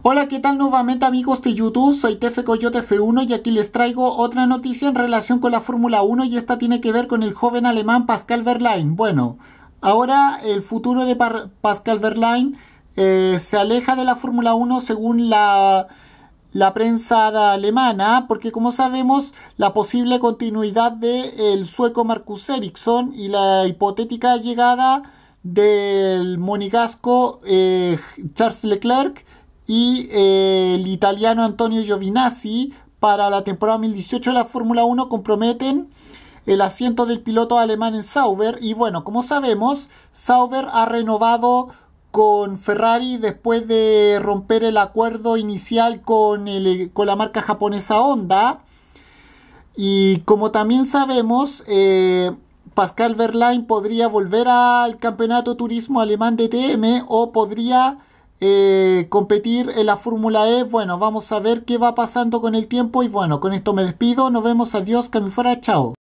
Hola, ¿qué tal nuevamente amigos de YouTube? Soy Tefe Coyote F1 y aquí les traigo otra noticia en relación con la Fórmula 1 y esta tiene que ver con el joven alemán Pascal Verlaine. Bueno, ahora el futuro de Pascal Verlaine eh, se aleja de la Fórmula 1 según la prensa alemana, porque como sabemos, la posible continuidad del sueco Marcus Ericsson y la hipotética llegada del monigasco eh, Charles Leclerc y eh, el italiano Antonio Giovinazzi para la temporada 2018 de la Fórmula 1 comprometen el asiento del piloto alemán en Sauber y bueno, como sabemos, Sauber ha renovado con Ferrari después de romper el acuerdo inicial con, con la marca japonesa Honda. Y como también sabemos, eh, Pascal Verlaine podría volver al campeonato turismo alemán de TM o podría eh, competir en la Fórmula E. Bueno, vamos a ver qué va pasando con el tiempo y bueno, con esto me despido. Nos vemos, adiós, que me fuera, chao.